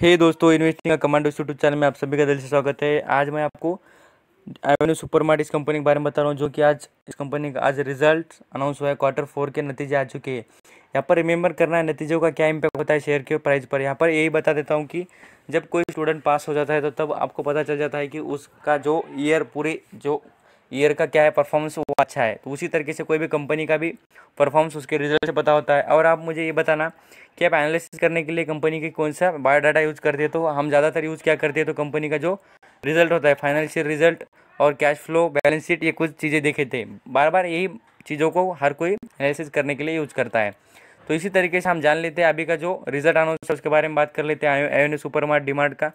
हे hey दोस्तों investing का commando YouTube channel में आप सभी का दिल से स्वागत है आज मैं आपको एवेन्यू सुपरमार्ट इस कंपनी के बारे में बता रहा हूँ जो कि आज इस कंपनी का आज रिजल्ट अनाउंस हुआ है क्वार्टर फोर के नतीजे आ चुके हैं यहाँ पर रिमेंबर करना है नतीजों का क्या इम्पैक्ट होता है शेयर के प्राइस पर यहाँ पर यही बता देता हूँ कि जब कोई स्टूडेंट पास हो जाता है तो तब आपको पता चल जाता है कि उसका जो ईयर पूरे जो ईयर का क्या है परफॉर्मेंस वो अच्छा है तो उसी तरीके से कोई भी कंपनी का भी परफॉर्मेंस उसके रिजल्ट से पता होता है और आप मुझे ये बताना कि आप एनालिसिस करने के लिए कंपनी की कौन सा बायोडाटा यूज़ करते हैं तो हम ज़्यादातर यूज़ क्या करते हैं तो कंपनी का जो रिजल्ट होता है फाइनेंशियल रिजल्ट और कैश फ्लो बैलेंस शीट ये कुछ चीज़ें देखे थे बार बार यही चीज़ों को हर कोई एनालिसिस करने के लिए यूज करता है तो इसी तरीके से हम जान लेते हैं अभी का जो रिजल्ट होता है उसके बारे में बात कर लेते हैं एवेन्यू सुपरमार्ट डिमांड का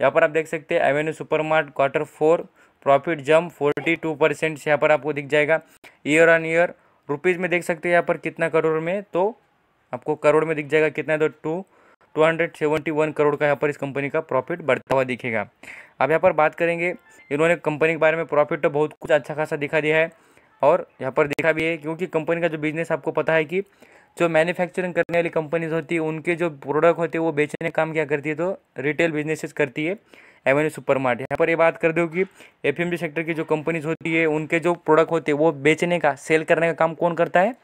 यहाँ पर आप देख सकते हैं Avenue Supermart quarter four profit जम 42 परसेंट यहाँ पर आपको दिख जाएगा ईयर ऑन ईयर रुपीज़ में देख सकते हैं यहाँ पर कितना करोड़ में तो आपको करोड़ में दिख जाएगा कितना तो two two hundred seventy one crore का यहाँ पर इस कंपनी का प्रॉफिट बढ़ता हुआ दिखेगा अब यहाँ पर बात करेंगे इन्होंने कंपनी के बारे में प्रॉफिट तो बहुत कुछ अच्छा खासा दिखा दिया है और यहाँ पर देखा भी है क्योंकि कंपनी का जो बिज़नेस आपको पता है कि जो मैन्युफैक्चरिंग करने वाली कंपनीज होती है उनके जो प्रोडक्ट होते हैं वो बेचने का काम क्या करती है तो रिटेल बिजनेसेस करती है एवेन्यू सुपर मार्ट यहाँ पर ये बात कर दो कि एफ सेक्टर की जो कंपनीज होती है उनके जो प्रोडक्ट होते हैं वो बेचने का सेल करने का काम कौन करता है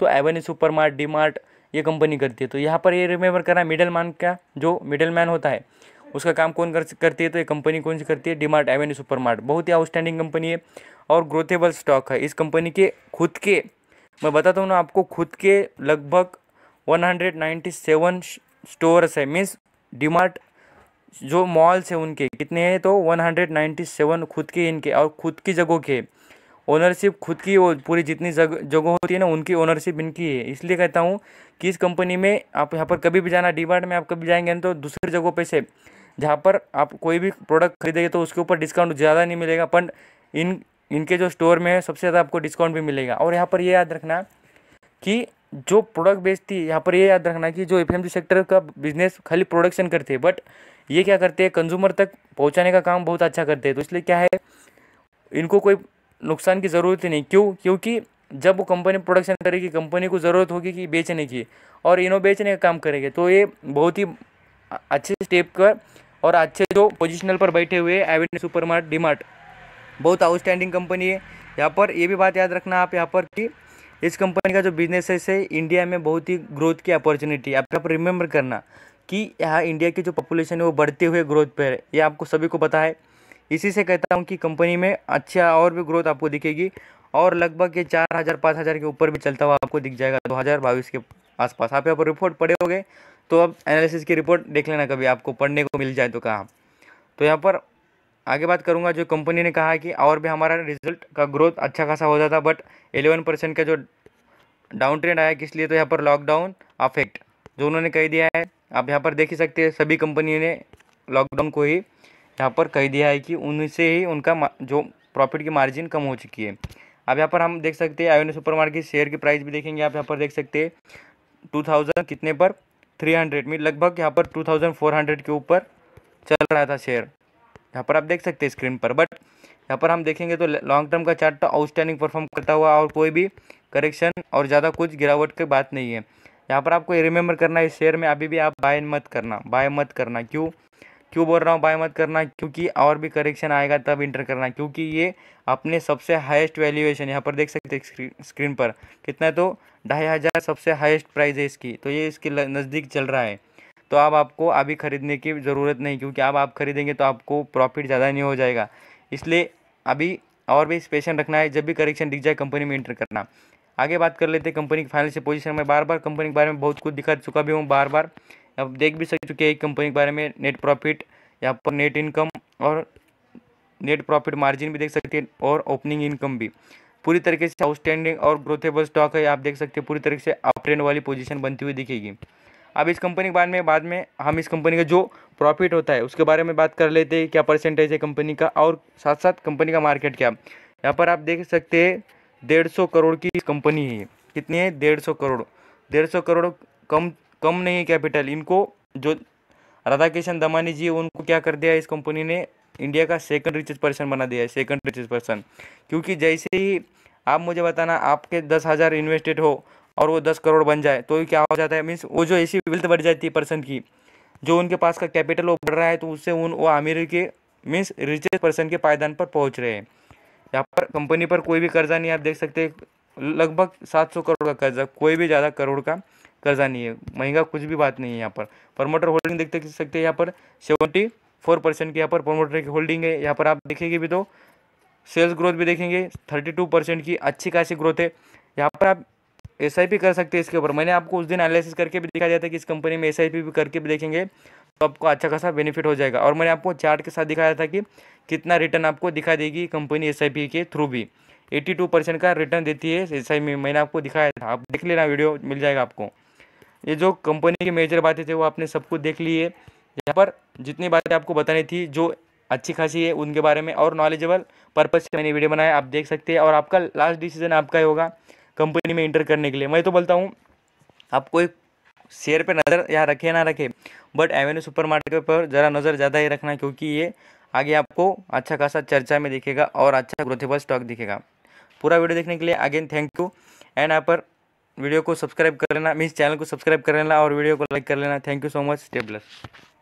तो Avenue Supermart D Mart ये कंपनी करती है तो यहाँ पर ये रिमेम्बर करना मिडल मैन का जो मिडल मैन होता है उसका काम कौन कर करती है तो ये कंपनी कौन सी करती है डीमार्ट एवेन्यू सुपर मार्ट बहुत ही आउटस्टैंडिंग कंपनी है और ग्रोथेबल स्टॉक है इस कंपनी के खुद के मैं बताता हूँ ना आपको खुद के लगभग 197 स्टोर्स है मीन्स डी मार्ट जो मॉल्स हैं उनके कितने हैं तो 197 खुद के इनके और खुद की जगहों के ओनरशिप खुद की वो पूरी जितनी जग जगह होती है ना उनकी ओनरशिप इनकी है इसलिए कहता हूँ कि इस कंपनी में आप यहाँ पर कभी भी जाना डी में आप कभी जाएंगे ना तो दूसरी जगहों पर से जहाँ पर आप कोई भी प्रोडक्ट खरीदेंगे तो उसके ऊपर डिस्काउंट ज़्यादा नहीं मिलेगा पर इन इनके जो स्टोर में है सबसे ज़्यादा आपको डिस्काउंट भी मिलेगा और यहाँ पर ये याद रखना कि जो प्रोडक्ट बेचती है यहाँ पर ये याद रखना कि जो एफ सेक्टर का बिजनेस खाली प्रोडक्शन करते हैं बट ये क्या करते हैं कंज्यूमर तक पहुँचाने का काम बहुत अच्छा करते हैं तो इसलिए क्या है इनको कोई नुकसान की ज़रूरत ही नहीं क्यों क्योंकि जब वो कंपनी प्रोडक्शन करेगी कंपनी को ज़रूरत होगी कि बेचने की और इन्हों बेचने का काम करेंगे तो ये बहुत ही अच्छे स्टेप कर और अच्छे जो पोजिशनल पर बैठे हुए Avenue Supermart D Mart बहुत आउटस्टैंडिंग कंपनी है यहाँ पर ये भी बात याद रखना आप यहाँ पर कि इस कंपनी का जो बिजनेस है इसे इंडिया में बहुत ही ग्रोथ की अपॉर्चुनिटी है आप रिमेंबर करना कि यहाँ इंडिया की जो पॉपुलेशन है वो बढ़ते हुए ग्रोथ पर है ये आपको सभी को पता है इसी से कहता हूँ कि कंपनी में अच्छा और भी ग्रोथ आपको दिखेगी और लगभग ये चार हज़ार पाँच हज़ार के ऊपर भी चलता हुआ आपको दिख जाएगा दो हज़ार बाईस के आसपास आप यहाँ पर रिपोर्ट पढ़े होंगे तो अब एनालिसिस की रिपोर्ट देख लेना कभी आपको पढ़ने को मिल जाए तो कहाँ तो यहाँ पर आगे बात करूँगा जो कंपनी ने कहा है कि और भी हमारा रिजल्ट का ग्रोथ अच्छा खासा हो जाता बट एलेवन परसेंट का जो डाउन ट्रेंड आया किस लिए तो यहाँ पर लॉकडाउन अफेक्ट जो उन्होंने कह दिया है आप यहाँ पर देख ही सकते हैं सभी कंपनी ने लॉकडाउन को ही यहाँ पर कह दिया है कि उनसे ही उनका जो प्रॉफिट की मार्जिन कम हो चुकी है अब यहाँ पर हम देख सकते हैं आयोन सुपर मार्केट शेयर की प्राइस भी देखेंगे आप यहाँ पर देख सकते हैं टू थाउजेंड कितने पर थ्री हंड्रेड लगभग यहाँ पर टू थाउजेंड फोर हंड्रेड के ऊपर चल रहा था शेयर यहाँ पर आप देख सकते हैं स्क्रीन पर बट यहाँ पर हम देखेंगे तो लॉन्ग टर्म का चार्ट आउटस्टैंडिंग परफॉर्म करता हुआ और कोई भी करेक्शन और ज़्यादा कुछ गिरावट की बात नहीं है यहाँ पर आपको ये रिमेंबर करना है इस शेयर में अभी भी आप बाय मत करना बाय मत करना क्यों क्यों बोल रहा हूँ बाय मत करना क्योंकि और भी करेक्शन आएगा तब इंटर करना क्योंकि ये अपने सबसे हाईएस्ट वैल्यूएशन यहाँ पर देख सकते हैं स्क्रीन पर कितना है तो ढाई हज़ार सबसे हाईएस्ट प्राइस है इसकी तो ये इसके नज़दीक चल रहा है तो अब आपको अभी ख़रीदने की ज़रूरत नहीं क्योंकि अब आप ख़रीदेंगे तो आपको प्रॉफिट ज़्यादा नहीं हो जाएगा इसलिए अभी और भी स्पेशन रखना है जब भी करेक्शन दिख जाए कंपनी में इंटर करना आगे बात कर लेते हैं कंपनी की फाइनेंशियल पोजीशन में बार बार कंपनी के बारे में बहुत कुछ दिखा चुका भी हूँ बार बार अब देख भी सक चुके हैं कंपनी के बारे में नेट प्रॉफिट यहाँ पर नेट इनकम और नेट प्रॉफिट मार्जिन भी देख सकते हैं और ओपनिंग इनकम भी पूरी तरीके से आउटस्टैंडिंग और ग्रोथेबल स्टॉक है आप देख सकते हैं पूरी तरीके से अपट्रेंड वाली पोजिशन बनती हुई दिखेगी अब इस कंपनी के बारे में बाद में हम इस कंपनी का जो प्रॉफिट होता है उसके बारे में बात कर लेते हैं क्या परसेंटेज है कंपनी का और साथ साथ कंपनी का मार्केट क्या यहाँ पर आप देख सकते हैं डेढ़ सौ करोड़ की कंपनी है कितनी है डेढ़ सौ करोड़ डेढ़ सौ करोड़ कम कम नहीं है कैपिटल इनको जो राधाकिशन दमानी जी उनको क्या कर दिया इस कंपनी ने इंडिया का सेकंड रिचेस्ट पर्सन बना दिया है सेकंड रिचेस्ट पर्सन क्योंकि जैसे ही आप मुझे बताना आपके दस हज़ार इन्वेस्टेड हो और वो दस करोड़ बन जाए तो क्या हो जाता है मीन्स वो जो ऐसी वेल्थ बढ़ जाती है पर्सन की जो उनके पास का कैपिटल वो बढ़ रहा है तो उससे उन वो आमिर के मीन्स रिचेस्ट पर्सन के पायदान पर पहुँच रहे हैं यहाँ पर कंपनी पर कोई भी कर्जा नहीं आप देख सकते लगभग सात सौ करोड़ का कर्जा कोई भी ज़्यादा करोड़ का कर्जा नहीं है महंगा कुछ भी बात नहीं है यहाँ पर प्रमोटर होल्डिंग देख सकते हैं यहाँ पर सेवेंटी फोर परसेंट की यहाँ पर प्रमोटर की होल्डिंग है यहाँ पर आप देखेंगे भी तो सेल्स ग्रोथ भी देखेंगे थर्टी टू परसेंट की अच्छी खासी ग्रोथ है यहाँ पर आप एस आई पी कर सकते हैं इसके ऊपर मैंने आपको उस दिन एनालिसिस करके भी दिखाया था कि इस कंपनी में एस आई पी भी करके भी देखेंगे तो आपको अच्छा खासा बेनिफिट हो जाएगा और मैंने आपको चार्ट के साथ दिखाया था कि कितना रिटर्न आपको दिखा देगी कंपनी एस आई पी के थ्रू भी एट्टी टू परसेंट का रिटर्न देती है एस आई में मैंने आपको दिखाया था आप देख लेना वीडियो मिल जाएगा आपको ये जो कंपनी की मेजर बातें थे वो आपने सब कुछ देख ली है यहाँ पर जितनी बातें आपको बतानी थी जो अच्छी खासी है उनके बारे में और नॉलेजेबल पर्पज़ से मैंने वीडियो बनाया आप देख सकते हैं और आपका लास्ट डिसीजन आपका ही होगा कंपनी में इंटर करने के लिए मैं तो बोलता हूँ आपको एक शेयर पे नज़र यहाँ रखे ना रखे बट एवेन्यू सुपरमार्केट पर ज़रा नज़र ज़्यादा ही रखना क्योंकि ये आगे आपको अच्छा खासा चर्चा में दिखेगा और अच्छा ग्रोथेबल स्टॉक दिखेगा पूरा वीडियो देखने के लिए अगेन थैंक यू एंड यहाँ पर वीडियो को सब्सक्राइब कर लेना मीन चैनल को सब्सक्राइब कर लेना और वीडियो को लाइक कर लेना थैंक यू सो मच स्टेबलर